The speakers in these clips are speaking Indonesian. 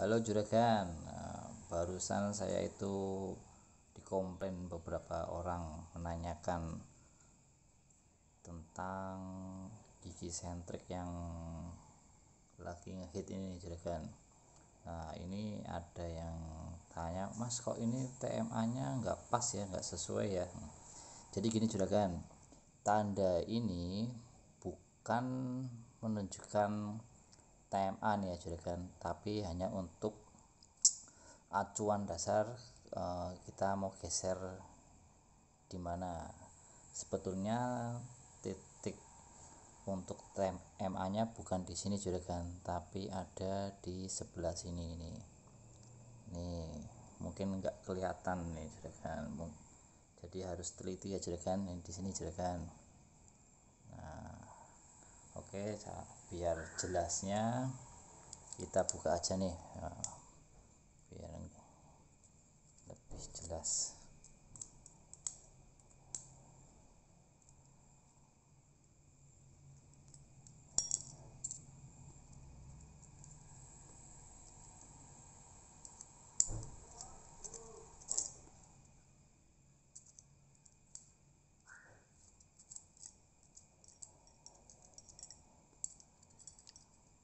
halo juragan eh, barusan saya itu dikomplain beberapa orang menanyakan tentang gigi sentrik yang lagi ngehit ini juragan nah ini ada yang tanya mas kok ini TMA nya nggak pas ya nggak sesuai ya jadi gini juragan tanda ini bukan menunjukkan TMA nih ya juragan tapi hanya untuk acuan dasar uh, kita mau geser di mana sebetulnya titik untuk tma nya bukan di sini juragan tapi ada di sebelah sini ini nih mungkin nggak kelihatan nih juragan jadi harus teliti ya juragan di sini juragan oke biar jelasnya kita buka aja nih nah, biar lebih jelas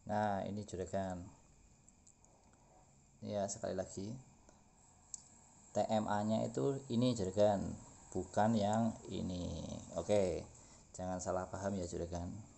nah ini juragan ya sekali lagi TMA nya itu ini juragan bukan yang ini oke jangan salah paham ya juragan